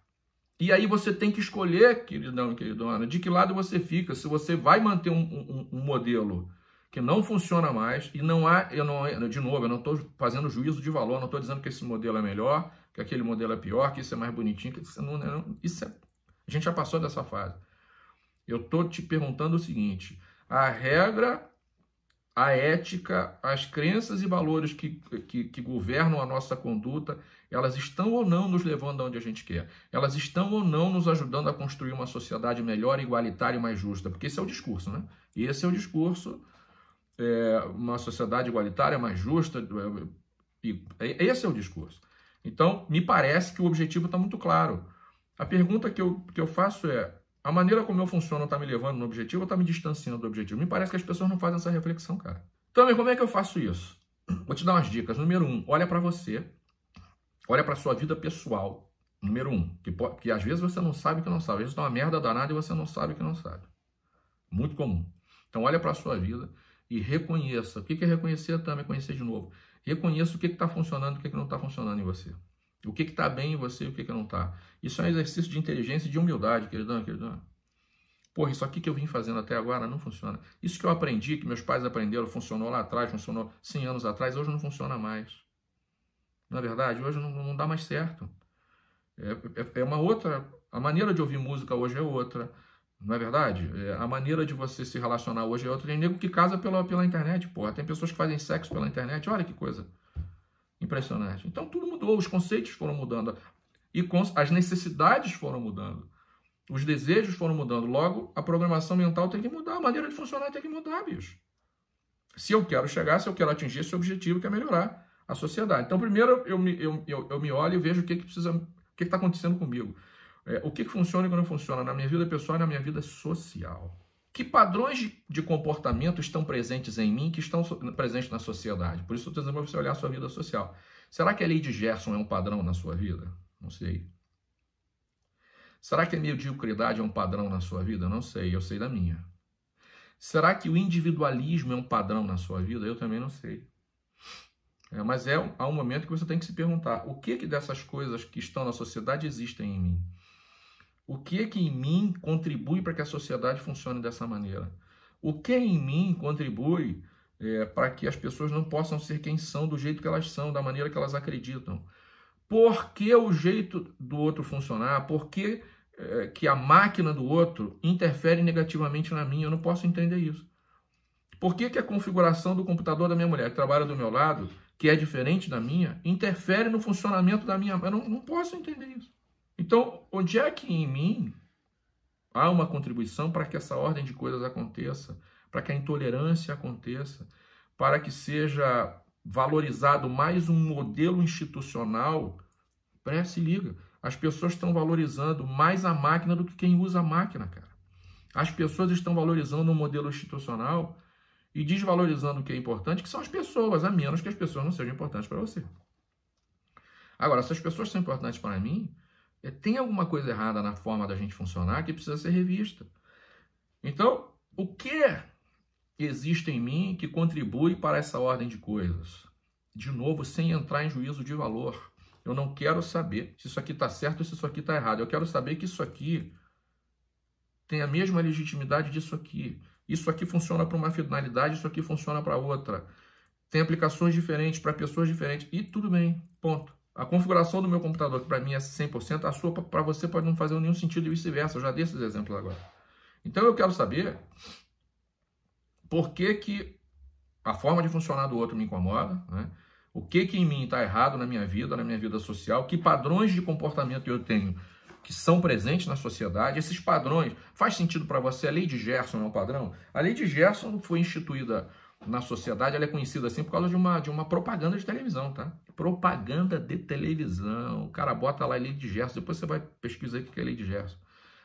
E aí você tem que escolher, queridão e queridona, de que lado você fica. Se você vai manter um, um, um modelo que não funciona mais e não há, eu não, de novo, eu não estou fazendo juízo de valor, não estou dizendo que esse modelo é melhor, que aquele modelo é pior, que isso é mais bonitinho, que isso, não, é, não, isso é, a gente já passou dessa fase. Eu estou te perguntando o seguinte: a regra, a ética, as crenças e valores que, que, que governam a nossa conduta, elas estão ou não nos levando aonde a gente quer? Elas estão ou não nos ajudando a construir uma sociedade melhor, igualitária e mais justa? Porque esse é o discurso, né? Esse é o discurso é, uma sociedade igualitária, mais justa. É, e é, esse é o discurso. Então, me parece que o objetivo está muito claro. A pergunta que eu, que eu faço é: a maneira como eu funciono está me levando no objetivo ou está me distanciando do objetivo? Me parece que as pessoas não fazem essa reflexão, cara. Também, como é que eu faço isso? Vou te dar umas dicas. Número um, olha para você, olha para sua vida pessoal. Número um, que, que às vezes você não sabe que não sabe. Às vezes dá tá uma merda danada e você não sabe que não sabe. Muito comum. Então, olha para sua vida e reconheça. O que é reconhecer, também? É conhecer de novo. Reconheça o que está funcionando e o que, não está funcionando em você. O que está bem em você e o que, que não está. Isso é um exercício de inteligência e de humildade, queridão, é, queridão. É? Porra, isso aqui que eu vim fazendo até agora não funciona. Isso que eu aprendi, que meus pais aprenderam, funcionou lá atrás, funcionou 100 anos atrás, hoje não funciona mais. Na é verdade, hoje não, não dá mais certo. É, é, é uma outra. A maneira de ouvir música hoje é outra. Não é verdade? É, a maneira de você se relacionar hoje é outra. Tem nego que casa pela, pela internet, porra. Tem pessoas que fazem sexo pela internet. Olha que coisa impressionante. Então tudo mudou, os conceitos foram mudando. E as necessidades foram mudando. Os desejos foram mudando. Logo, a programação mental tem que mudar. A maneira de funcionar tem que mudar, bicho. Se eu quero chegar, se eu quero atingir esse objetivo, que é melhorar a sociedade. Então, primeiro, eu me, eu, eu, eu me olho e vejo o que, que precisa. O que está acontecendo comigo? É, o que funciona e o que não funciona na minha vida pessoal e na minha vida social. Que padrões de, de comportamento estão presentes em mim que estão so, presentes na sociedade? Por isso, estou dizendo para você olhar a sua vida social. Será que a lei de Gerson é um padrão na sua vida? Não sei. Será que a mediocridade é um padrão na sua vida? Não sei, eu sei da minha. Será que o individualismo é um padrão na sua vida? Eu também não sei. É, mas é há um momento que você tem que se perguntar: o que, que dessas coisas que estão na sociedade existem em mim? O que é que em mim contribui para que a sociedade funcione dessa maneira? O que em mim contribui é, para que as pessoas não possam ser quem são, do jeito que elas são, da maneira que elas acreditam? Por que o jeito do outro funcionar? Por que, é, que a máquina do outro interfere negativamente na minha? Eu não posso entender isso. Por que, que a configuração do computador da minha mulher, que trabalha do meu lado, que é diferente da minha, interfere no funcionamento da minha. Eu não, não posso entender isso. Então, onde é que em mim há uma contribuição para que essa ordem de coisas aconteça, para que a intolerância aconteça, para que seja valorizado mais um modelo institucional? Preste liga. As pessoas estão valorizando mais a máquina do que quem usa a máquina, cara. As pessoas estão valorizando um modelo institucional e desvalorizando o que é importante, que são as pessoas, a menos que as pessoas não sejam importantes para você. Agora, se as pessoas são importantes para mim, é, tem alguma coisa errada na forma da gente funcionar que precisa ser revista. Então, o é que existe em mim que contribui para essa ordem de coisas? De novo, sem entrar em juízo de valor. Eu não quero saber se isso aqui está certo ou se isso aqui está errado. Eu quero saber que isso aqui tem a mesma legitimidade disso aqui. Isso aqui funciona para uma finalidade, isso aqui funciona para outra. Tem aplicações diferentes para pessoas diferentes. E tudo bem, ponto. A configuração do meu computador, que para mim é 100%, a sua para você pode não fazer nenhum sentido e vice-versa. Eu já dei esses exemplos agora. Então eu quero saber por que, que a forma de funcionar do outro me incomoda, né? o que, que em mim está errado na minha vida, na minha vida social, que padrões de comportamento eu tenho que são presentes na sociedade, esses padrões, faz sentido para você? A lei de Gerson é um padrão? A lei de Gerson foi instituída na sociedade, ela é conhecida assim por causa de uma, de uma propaganda de televisão, tá? Propaganda de televisão. O cara bota lá a lei de Gerson, depois você vai pesquisar o que é lei de Gerson.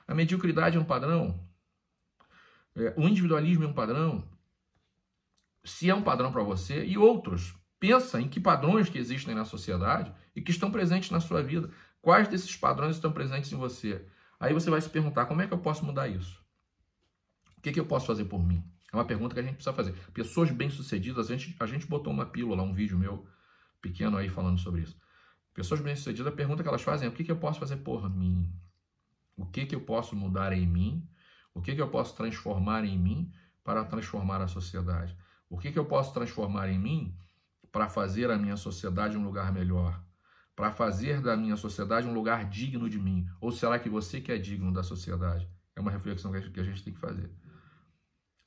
A mediocridade é um padrão, é, o individualismo é um padrão. Se é um padrão para você e outros, pensa em que padrões que existem na sociedade e que estão presentes na sua vida. Quais desses padrões estão presentes em você? Aí você vai se perguntar, como é que eu posso mudar isso? O que, que eu posso fazer por mim? É uma pergunta que a gente precisa fazer. Pessoas bem-sucedidas, a gente, a gente botou uma pílula, um vídeo meu pequeno aí falando sobre isso. Pessoas bem-sucedidas, a pergunta que elas fazem é o que, que eu posso fazer por mim? O que, que eu posso mudar em mim? O que, que eu posso transformar em mim para transformar a sociedade? O que, que eu posso transformar em mim para fazer a minha sociedade um lugar melhor? Para fazer da minha sociedade um lugar digno de mim? Ou será que você que é digno da sociedade? É uma reflexão que a gente tem que fazer.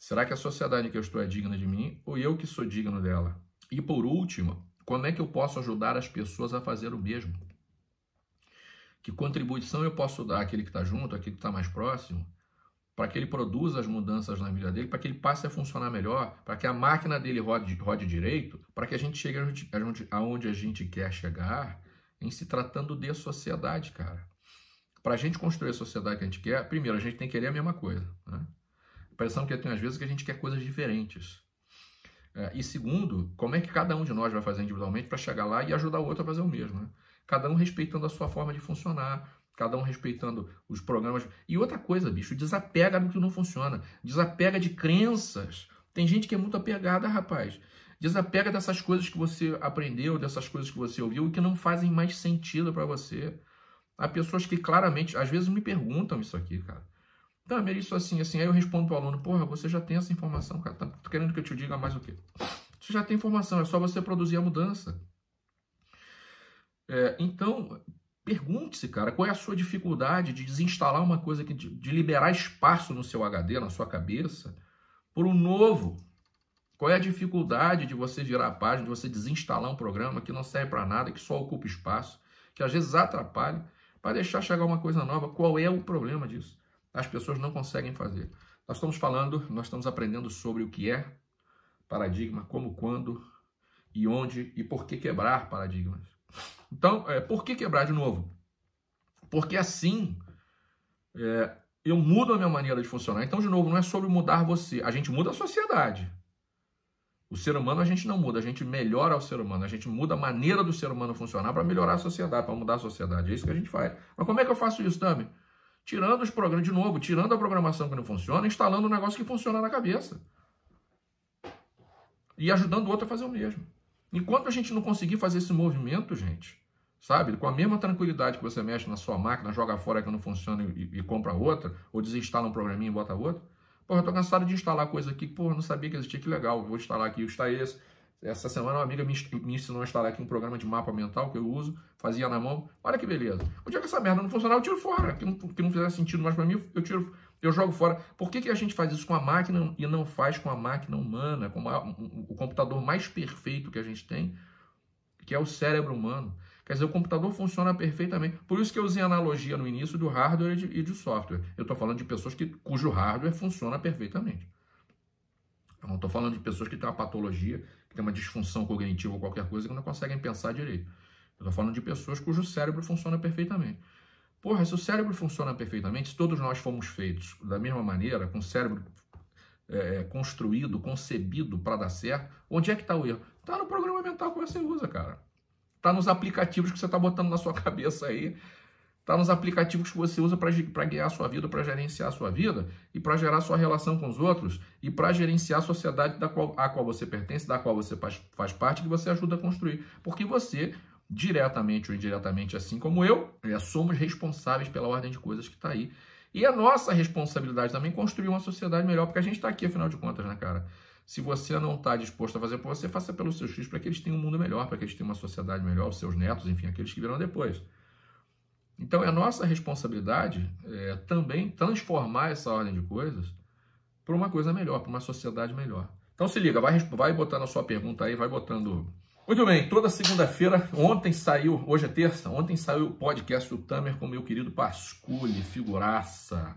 Será que a sociedade que eu estou é digna de mim ou eu que sou digno dela? E por último, como é que eu posso ajudar as pessoas a fazer o mesmo? Que contribuição eu posso dar àquele que está junto, àquele que está mais próximo, para que ele produza as mudanças na vida dele, para que ele passe a funcionar melhor, para que a máquina dele rode, rode direito, para que a gente chegue aonde a gente quer chegar em se tratando de sociedade, cara. Para a gente construir a sociedade que a gente quer, primeiro a gente tem que querer a mesma coisa. Né? A impressão que eu tenho às vezes é que a gente quer coisas diferentes. É, e segundo, como é que cada um de nós vai fazer individualmente para chegar lá e ajudar o outro a fazer o mesmo? Né? Cada um respeitando a sua forma de funcionar, cada um respeitando os programas. E outra coisa, bicho, desapega do que não funciona, desapega de crenças. Tem gente que é muito apegada, rapaz. Desapega dessas coisas que você aprendeu, dessas coisas que você ouviu e que não fazem mais sentido para você. Há pessoas que claramente, às vezes me perguntam isso aqui, cara é isso assim, assim. Aí eu respondo pro aluno, porra, você já tem essa informação, cara. Tá querendo que eu te diga mais o quê? Você já tem informação, é só você produzir a mudança. É, então, pergunte-se, cara, qual é a sua dificuldade de desinstalar uma coisa, que, de, de liberar espaço no seu HD, na sua cabeça, por um novo. Qual é a dificuldade de você virar a página, de você desinstalar um programa que não serve para nada, que só ocupa espaço, que às vezes atrapalha, para deixar chegar uma coisa nova? Qual é o problema disso? as pessoas não conseguem fazer. Nós estamos falando, nós estamos aprendendo sobre o que é paradigma, como, quando e onde e por que quebrar paradigmas. Então, é, por que quebrar de novo? Porque assim é, eu mudo a minha maneira de funcionar. Então, de novo, não é sobre mudar você, a gente muda a sociedade. O ser humano a gente não muda, a gente melhora o ser humano, a gente muda a maneira do ser humano funcionar para melhorar a sociedade, para mudar a sociedade. É isso que a gente faz. Mas como é que eu faço isso, também? tirando os programas, de novo, tirando a programação que não funciona, instalando um negócio que funciona na cabeça. E ajudando o outro a fazer o mesmo. Enquanto a gente não conseguir fazer esse movimento, gente, sabe? Com a mesma tranquilidade que você mexe na sua máquina, joga fora que não funciona e, e compra outra, ou desinstala um programinha e bota outro. Porra, eu tô cansado de instalar coisa aqui que, porra, não sabia que existia, que legal, vou instalar aqui, está esse essa semana uma amiga me, ensinou a instalar aqui um programa de mapa mental que eu uso, fazia na mão. Olha que beleza. O dia é que essa merda não funcionar, eu tiro fora. Que não, que não fizer sentido mais para mim, eu tiro, eu jogo fora. Por que, que a gente faz isso com a máquina e não faz com a máquina humana, com um, o computador mais perfeito que a gente tem, que é o cérebro humano? Quer dizer, o computador funciona perfeitamente. Por isso que eu usei a analogia no início do hardware e, de, e do software. Eu estou falando de pessoas que, cujo hardware funciona perfeitamente. Eu não estou falando de pessoas que têm uma patologia tem uma disfunção cognitiva ou qualquer coisa que não conseguem pensar direito. Eu tô falando de pessoas cujo cérebro funciona perfeitamente. Porra, se o cérebro funciona perfeitamente, se todos nós fomos feitos da mesma maneira, com o cérebro é, é, construído, concebido para dar certo, onde é que está o erro? Está no programa mental que você usa, cara. Está nos aplicativos que você tá botando na sua cabeça aí, Está nos aplicativos que você usa para guiar a sua vida, para gerenciar a sua vida e para gerar sua relação com os outros e para gerenciar a sociedade da qual, a qual você pertence, da qual você faz, faz parte, que você ajuda a construir. Porque você, diretamente ou indiretamente, assim como eu, é, somos responsáveis pela ordem de coisas que está aí. E é nossa responsabilidade também construir uma sociedade melhor, porque a gente está aqui, afinal de contas, né, cara? Se você não está disposto a fazer por você, faça pelos seus filhos para que eles tenham um mundo melhor, para que eles tenham uma sociedade melhor, os seus netos, enfim, aqueles que virão depois. Então é nossa responsabilidade é, também transformar essa ordem de coisas para uma coisa melhor, para uma sociedade melhor. Então se liga, vai, vai botando a sua pergunta aí, vai botando. Muito bem, toda segunda-feira, ontem saiu, hoje é terça, ontem saiu o podcast do Tamer com meu querido Pasculi, figuraça.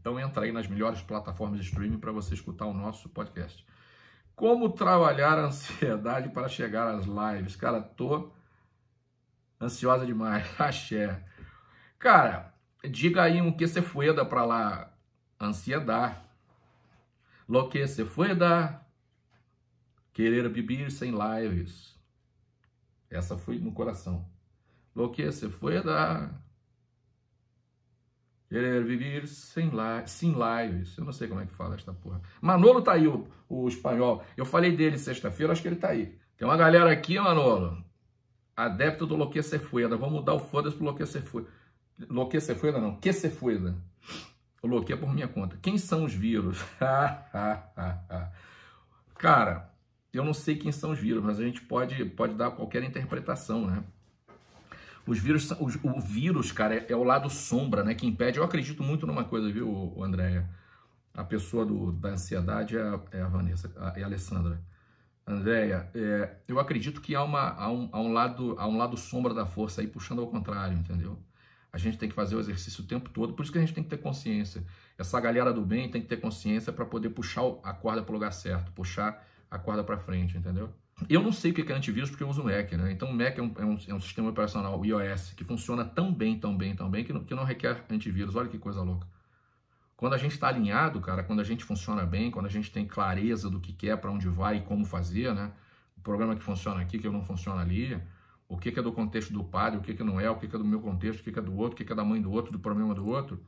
Então entra aí nas melhores plataformas de streaming para você escutar o nosso podcast. Como trabalhar a ansiedade para chegar às lives? Cara, tô ansiosa demais. Axé. Cara, diga aí um que se fueda para lá. Ansiedade. Lo que se fueda. Querer beber sem lives. Essa foi no coração. Lo que se fueda. Querer viver sem, li sem lives. Eu não sei como é que fala esta porra. Manolo tá aí, o, o espanhol. Eu falei dele sexta-feira, acho que ele tá aí. Tem uma galera aqui, Manolo. Adepto do Loque Cefueda. Vamos mudar o foda-se pro Loque foi. Lo que se fuera, não. Que se fuera. Lo que é por minha conta. Quem são os vírus? Cara, eu não sei quem são os vírus, mas a gente pode, pode dar qualquer interpretação, né? Os vírus, os, o vírus, cara, é, é, o lado sombra, né? Que impede. Eu acredito muito numa coisa, viu, Andréia? A pessoa do, da ansiedade é, é a, Vanessa, a, é a Alessandra. Andréia, é, eu acredito que há, uma, há, um, há, um lado, há um lado sombra da força aí puxando ao contrário, entendeu? A gente tem que fazer o exercício o tempo todo, por isso que a gente tem que ter consciência. Essa galera do bem tem que ter consciência para poder puxar a corda para o lugar certo, puxar a corda para frente, entendeu? Eu não sei o que é antivírus porque eu uso o Mac, né? Então o Mac é um, é um, é um sistema operacional iOS que funciona tão bem, tão bem, tão bem que não, que não requer antivírus. Olha que coisa louca. Quando a gente está alinhado, cara, quando a gente funciona bem, quando a gente tem clareza do que quer, é, para onde vai e como fazer, né? O programa que funciona aqui, que não funciona ali, o que, que é do contexto do padre, o que, que não é, o que, que é do meu contexto, o que, que é do outro, o que, que é da mãe do outro, do problema do outro.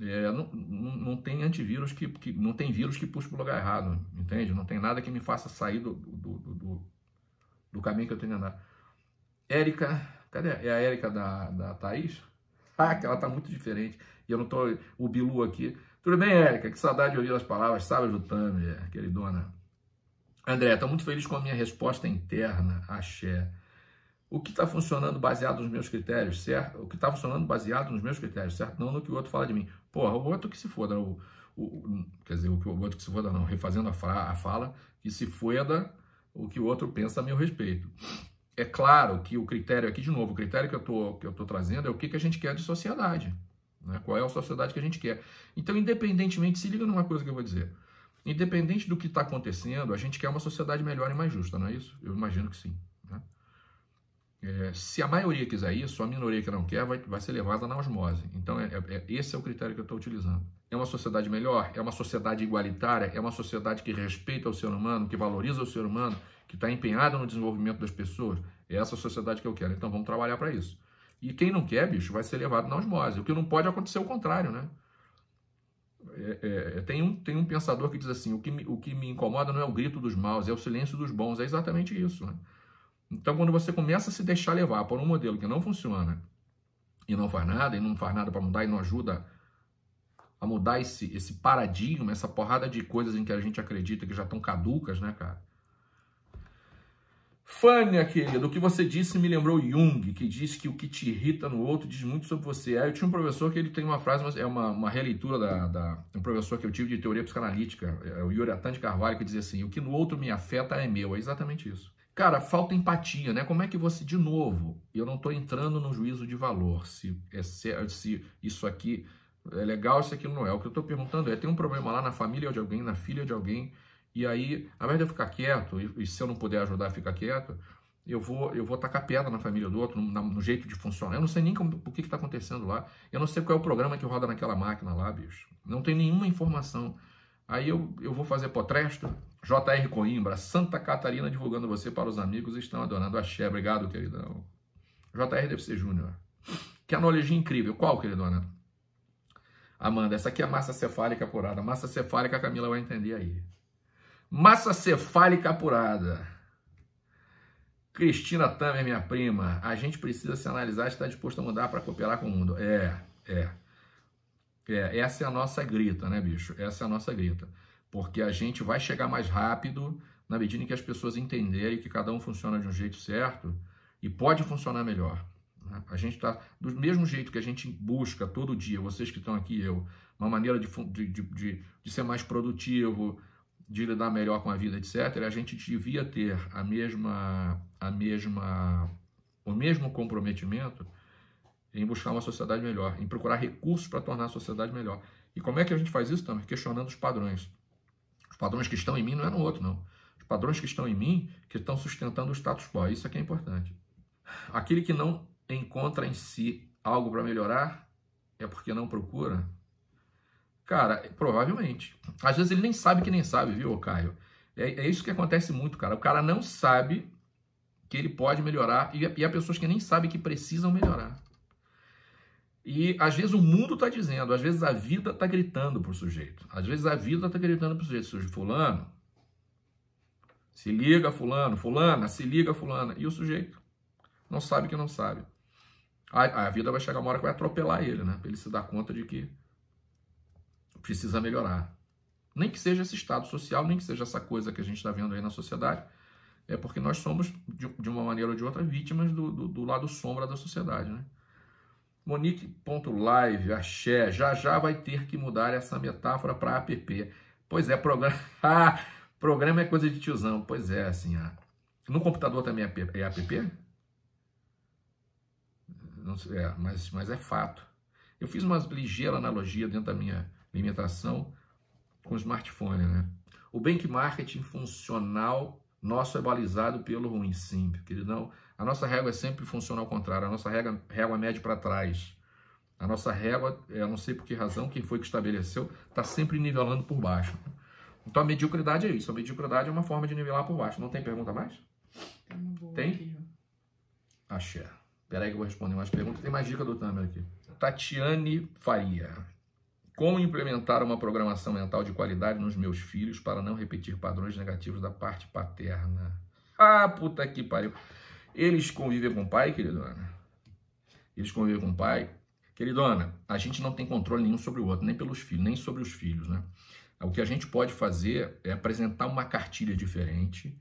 É, não, não, não, tem antivírus que, que, não tem vírus que puxe para o lugar errado, entende? Não tem nada que me faça sair do, do, do, do, do caminho que eu tenho andar. Érica, cadê? É a Érica da, da Thaís? Ah, que ela tá muito diferente. E eu não tô. O Bilu aqui. Tudo bem, Érica? Que saudade de ouvir as palavras sabe, do Tamer, queridona. André, estou muito feliz com a minha resposta interna, axé o que está funcionando baseado nos meus critérios, certo? O que está funcionando baseado nos meus critérios, certo? Não no que o outro fala de mim. Porra, o outro que se foda. O, o, quer dizer, o, que o outro que se foda não, refazendo a, fra, a fala, que se foda o que o outro pensa a meu respeito. É claro que o critério aqui, de novo, o critério que eu estou que eu trazendo é o que, que a gente quer de sociedade. Né? Qual é a sociedade que a gente quer. Então, independentemente, se liga numa coisa que eu vou dizer. Independente do que está acontecendo, a gente quer uma sociedade melhor e mais justa, não é isso? Eu imagino que sim. Né? é, se a maioria quiser isso, a minoria que não quer vai, vai ser levada na osmose. Então, é, é, é esse é o critério que eu estou utilizando. É uma sociedade melhor? É uma sociedade igualitária? É uma sociedade que respeita o ser humano, que valoriza o ser humano, que está empenhada no desenvolvimento das pessoas? É essa sociedade que eu quero. Então, vamos trabalhar para isso. E quem não quer, bicho, vai ser levado na osmose. O que não pode acontecer é o contrário, né? É, é, é, tem, um, tem um pensador que diz assim: o que, me, o que me incomoda não é o grito dos maus, é o silêncio dos bons. É exatamente isso. Né? Então, quando você começa a se deixar levar por um modelo que não funciona e não faz nada, e não faz nada para mudar e não ajuda a mudar esse, esse paradigma, essa porrada de coisas em que a gente acredita que já estão caducas, né, cara? Fânia, querida, o que você disse me lembrou Jung, que diz que o que te irrita no outro diz muito sobre você. Aí é, eu tinha um professor que ele tem uma frase, mas é uma, uma releitura da, da, um professor que eu tive de teoria psicanalítica, é o Yuri Atan de Carvalho, que dizia assim: o que no outro me afeta é meu. É exatamente isso. Cara, falta empatia, né? Como é que você, de novo, eu não estou entrando no juízo de valor, se, é, se isso aqui é legal, isso aqui não é. O que eu estou perguntando é, tem um problema lá na família de alguém, na filha de alguém, e aí, ao invés de eu ficar quieto, e, e se eu não puder ajudar a ficar quieto, eu vou eu vou tacar pedra na família do outro, no, no jeito de funcionar. Eu não sei nem como, o que está acontecendo lá. Eu não sei qual é o programa que roda naquela máquina lá, bicho. Não tem nenhuma informação. Aí eu, eu vou fazer potresto. JR Coimbra, Santa Catarina, divulgando você para os amigos estão adorando. Axé, obrigado, queridão. JR deve ser Júnior. Que analogia incrível. Qual, queridona? Amanda, essa aqui é massa cefálica apurada. Massa cefálica a Camila vai entender aí. Massa cefálica apurada. Cristina Tamer, minha prima, a gente precisa se analisar e está disposto a mudar para cooperar com o mundo. É, é. É, essa é a nossa grita, né, bicho? Essa é a nossa grita. Porque a gente vai chegar mais rápido na medida em que as pessoas entenderem que cada um funciona de um jeito certo e pode funcionar melhor. Né? A gente está, do mesmo jeito que a gente busca todo dia, vocês que estão aqui, eu, uma maneira de, de, de, de ser mais produtivo, de lidar melhor com a vida, etc., a gente devia ter a mesma, a mesma, o mesmo comprometimento em buscar uma sociedade melhor, em procurar recursos para tornar a sociedade melhor. E como é que a gente faz isso também? Questionando os padrões. Os padrões que estão em mim não é no outro, não. Os padrões que estão em mim, que estão sustentando o status quo. Isso é que é importante. Aquele que não encontra em si algo para melhorar, é porque não procura? Cara, provavelmente. Às vezes ele nem sabe que nem sabe, viu, Caio? É, é isso que acontece muito, cara. O cara não sabe que ele pode melhorar e, e há pessoas que nem sabem que precisam melhorar. E às vezes o mundo está dizendo, às vezes a vida está gritando para o sujeito. Às vezes a vida está gritando para o sujeito. Fulano, se liga, fulano, fulana, se liga, fulana. E o sujeito não sabe que não sabe. A, a vida vai chegar uma hora que vai atropelar ele, né? Pra ele se dar conta de que precisa melhorar. Nem que seja esse estado social, nem que seja essa coisa que a gente está vendo aí na sociedade, é porque nós somos, de, de, uma maneira ou de outra, vítimas do, do, do lado sombra da sociedade, né? Monique.live, axé, já já vai ter que mudar essa metáfora para app. Pois é, programa. Ah, programa é coisa de tiozão. Pois é, assim. Ah. No computador também é, é app? Não sei, é, mas, mas é fato. Eu fiz uma ligeira analogia dentro da minha alimentação com o smartphone, né? O bank marketing funcional nosso é balizado pelo ruim, sim, queridão. A nossa régua é sempre funciona ao contrário, a nossa régua, régua mede para trás. A nossa régua, eu não sei por que razão, quem foi que estabeleceu, está sempre nivelando por baixo. Então a mediocridade é isso. A mediocridade é uma forma de nivelar por baixo. Não tem pergunta mais? Tem? Aqui. Axé. Peraí que eu vou responder mais perguntas. Tem mais dica do Tamer aqui. Tatiane Faria. Como implementar uma programação mental de qualidade nos meus filhos para não repetir padrões negativos da parte paterna? Ah, puta que pariu. Eles convivem com o pai, queridona? Eles convivem com o pai? Queridona, a gente não tem controle nenhum sobre o outro, nem pelos filhos, nem sobre os filhos, né? O que a gente pode fazer é apresentar uma cartilha diferente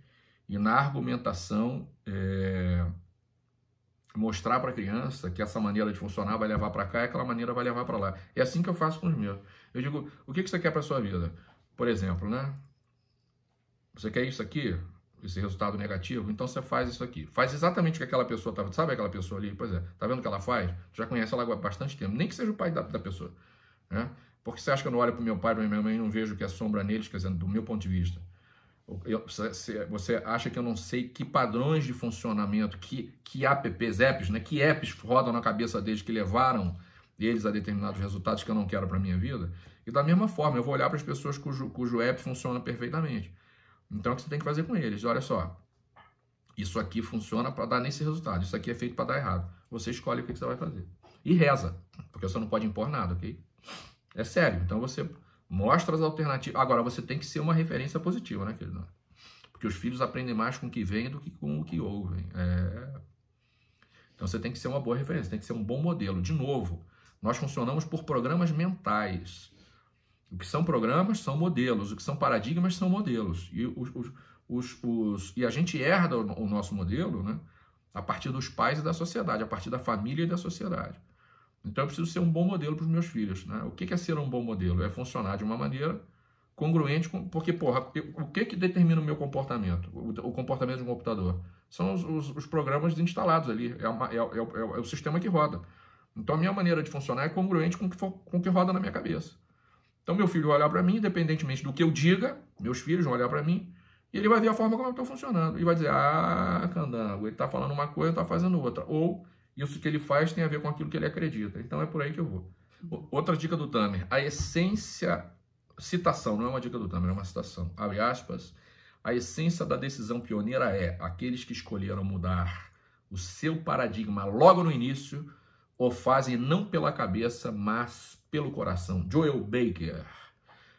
e na argumentação é, mostrar para a criança que essa maneira de funcionar vai levar para cá e aquela maneira vai levar para lá. É assim que eu faço com os meus. Eu digo, o que, que você quer para sua vida? Por exemplo, né? Você quer isso aqui? esse resultado negativo, então você faz isso aqui. Faz exatamente o que aquela pessoa estava. Sabe aquela pessoa ali? Pois é, tá vendo o que ela faz? Já conhece ela há bastante tempo, nem que seja o pai da, da pessoa. Né? Porque você acha que eu não olho para o meu pai, para minha mãe e não vejo que é sombra neles, quer dizer, do meu ponto de vista. Eu, você acha que eu não sei que padrões de funcionamento, que, que apps, apps, né? que apps rodam na cabeça deles, que levaram eles a determinados resultados que eu não quero para minha vida? E da mesma forma, eu vou olhar para as pessoas cujo, cujo app funciona perfeitamente. Então, o que você tem que fazer com eles? Olha só, isso aqui funciona para dar nesse resultado, isso aqui é feito para dar errado. Você escolhe o que você vai fazer. E reza, porque você não pode impor nada, ok? É sério, então você mostra as alternativas. Agora, você tem que ser uma referência positiva, né, querido? Porque os filhos aprendem mais com o que vem do que com o que ouvem. É... Então, você tem que ser uma boa referência, tem que ser um bom modelo. De novo, nós funcionamos por programas mentais. O que são programas são modelos, o que são paradigmas são modelos. E, os, os, os, e a gente herda o, o nosso modelo né, a partir dos pais e da sociedade, a partir da família e da sociedade. Então eu preciso ser um bom modelo para os meus filhos. Né? O que é ser um bom modelo? É funcionar de uma maneira congruente com. Porque, porra, eu, o que, que determina o meu comportamento? O, o comportamento de um computador? São os, os, os programas instalados ali, é, uma, é, é, é, é o sistema que roda. Então a minha maneira de funcionar é congruente com que, com o que roda na minha cabeça. Então, meu filho vai olhar para mim, independentemente do que eu diga, meus filhos vão olhar para mim, e ele vai ver a forma como eu estou funcionando. E vai dizer, ah, candango, ele está falando uma coisa, está fazendo outra. Ou isso que ele faz tem a ver com aquilo que ele acredita. Então, é por aí que eu vou. Outra dica do Tamer, a essência, citação, não é uma dica do Tamer, é uma citação, abre aspas, a essência da decisão pioneira é aqueles que escolheram mudar o seu paradigma logo no início o fazem não pela cabeça, mas pelo coração. Joel Baker.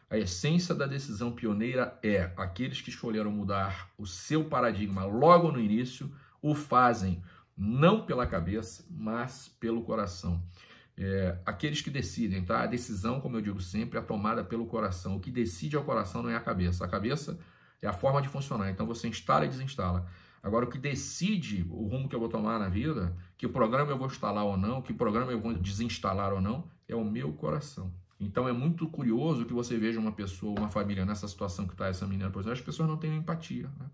A essência da decisão pioneira é aqueles que escolheram mudar o seu paradigma logo no início o fazem não pela cabeça, mas pelo coração. É, aqueles que decidem, tá? A decisão, como eu digo sempre, é tomada pelo coração. O que decide é o coração, não é a cabeça. A cabeça é a forma de funcionar. Então você instala e desinstala. Agora, o que decide o rumo que eu vou tomar na vida, que programa eu vou instalar ou não, que programa eu vou desinstalar ou não, é o meu coração. Então é muito curioso que você veja uma pessoa, uma família nessa situação que está essa menina, por exemplo, as pessoas não têm empatia. Né?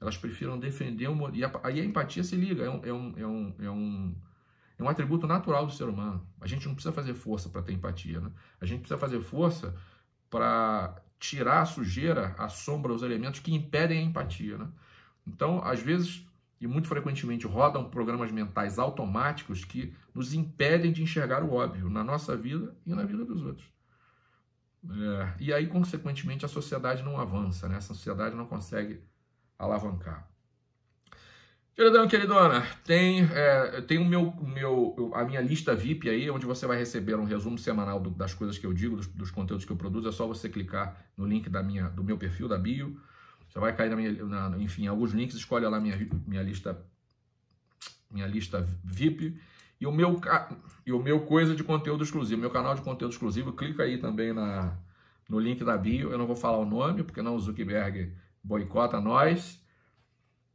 Elas prefiram defender um, e a, aí a empatia se liga, é um, é, um, é, um, é, um, é um atributo natural do ser humano. A gente não precisa fazer força para ter empatia. Né? A gente precisa fazer força para tirar a sujeira, a sombra, os elementos que impedem a empatia. Né? Então, às vezes e muito frequentemente rodam programas mentais automáticos que nos impedem de enxergar o óbvio na nossa vida e na vida dos outros. É, e aí, consequentemente, a sociedade não avança, né? a sociedade não consegue alavancar. Queridão, queridona, tem, é, tem o meu, meu, a minha lista VIP aí, onde você vai receber um resumo semanal do, das coisas que eu digo, dos, dos conteúdos que eu produzo. É só você clicar no link da minha, do meu perfil, da bio já vai cair na minha, na, enfim, alguns links, escolhe lá minha, minha lista minha lista VIP e o meu e o meu coisa de conteúdo exclusivo, meu canal de conteúdo exclusivo, clica aí também na no link da bio. Eu não vou falar o nome, porque não o Zuckerberg boicota nós.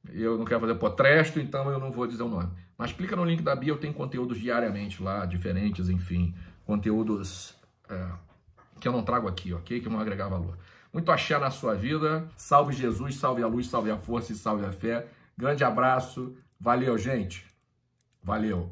Eu não quero fazer potresto, então eu não vou dizer o nome. Mas clica no link da bio, tem conteúdos diariamente lá, diferentes, enfim, conteúdos é, que eu não trago aqui, ok? Que vão agregar valor. Muito axé na sua vida. Salve Jesus, salve a luz, salve a força e salve a fé. Grande abraço. Valeu, gente. Valeu.